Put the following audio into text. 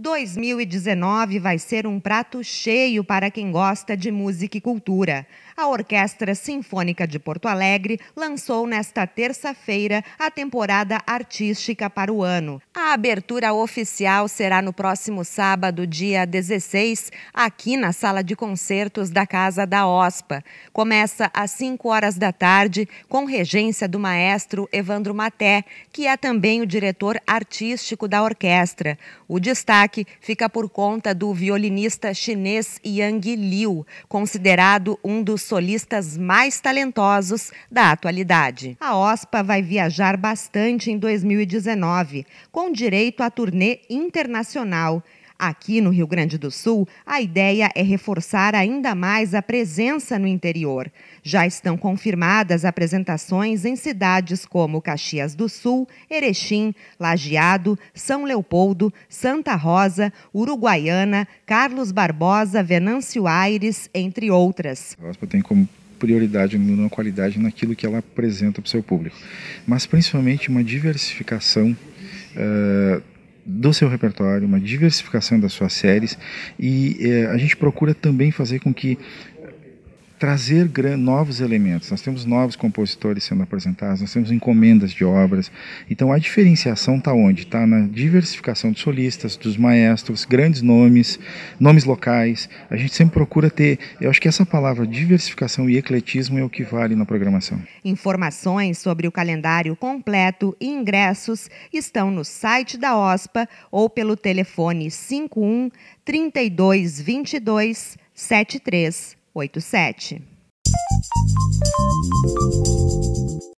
2019 vai ser um prato cheio para quem gosta de música e cultura. A Orquestra Sinfônica de Porto Alegre lançou nesta terça-feira a temporada artística para o ano. A abertura oficial será no próximo sábado, dia 16, aqui na Sala de Concertos da Casa da OSPA. Começa às 5 horas da tarde, com regência do maestro Evandro Maté, que é também o diretor artístico da orquestra. O destaque fica por conta do violinista chinês Yang Liu, considerado um dos solistas mais talentosos da atualidade. A OSPA vai viajar bastante em 2019, com direito à turnê internacional Aqui no Rio Grande do Sul, a ideia é reforçar ainda mais a presença no interior. Já estão confirmadas apresentações em cidades como Caxias do Sul, Erechim, Lajeado, São Leopoldo, Santa Rosa, Uruguaiana, Carlos Barbosa, Venâncio Aires, entre outras. A tem como prioridade na qualidade naquilo que ela apresenta para o seu público, mas principalmente uma diversificação uh, do seu repertório, uma diversificação das suas séries e é, a gente procura também fazer com que trazer novos elementos. Nós temos novos compositores sendo apresentados, nós temos encomendas de obras. Então a diferenciação está onde? Está na diversificação dos solistas, dos maestros, grandes nomes, nomes locais. A gente sempre procura ter. Eu acho que essa palavra diversificação e ecletismo é o que vale na programação. Informações sobre o calendário completo e ingressos estão no site da OSPA ou pelo telefone 51 32 22 73 87.